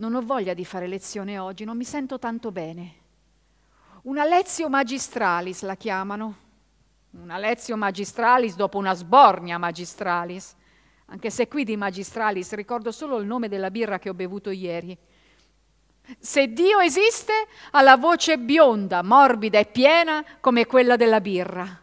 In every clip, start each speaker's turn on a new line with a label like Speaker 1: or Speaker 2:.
Speaker 1: non ho voglia di fare lezione oggi, non mi sento tanto bene. Una lezio magistralis la chiamano, una lezio magistralis dopo una sbornia magistralis, anche se qui di magistralis ricordo solo il nome della birra che ho bevuto ieri. Se Dio esiste, ha la voce bionda, morbida e piena come quella della birra.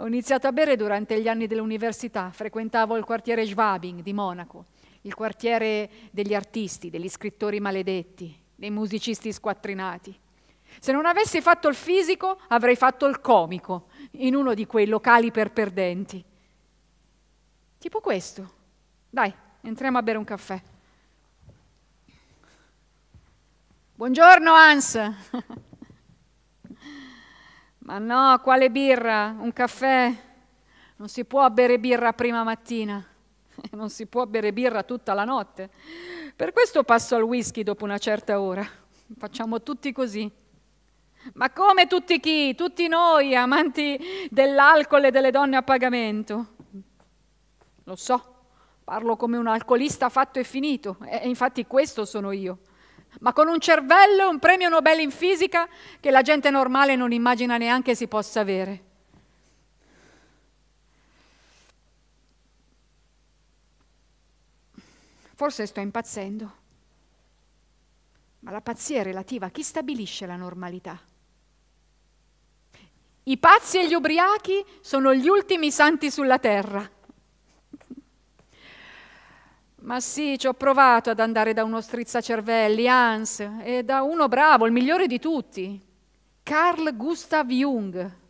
Speaker 1: Ho iniziato a bere durante gli anni dell'università, frequentavo il quartiere Schwabing di Monaco, il quartiere degli artisti, degli scrittori maledetti, dei musicisti squattrinati. Se non avessi fatto il fisico, avrei fatto il comico in uno di quei locali per perdenti. Tipo questo. Dai, entriamo a bere un caffè. Buongiorno Hans. Ma no, quale birra? Un caffè? Non si può bere birra prima mattina, non si può bere birra tutta la notte. Per questo passo al whisky dopo una certa ora. Facciamo tutti così. Ma come tutti chi? Tutti noi, amanti dell'alcol e delle donne a pagamento. Lo so, parlo come un alcolista fatto e finito, e infatti questo sono io ma con un cervello e un premio Nobel in fisica che la gente normale non immagina neanche si possa avere. Forse sto impazzendo, ma la pazzia è relativa a chi stabilisce la normalità. I pazzi e gli ubriachi sono gli ultimi santi sulla terra. Ma sì, ci ho provato ad andare da uno strizzacervelli, Hans, e da uno bravo, il migliore di tutti, Carl Gustav Jung.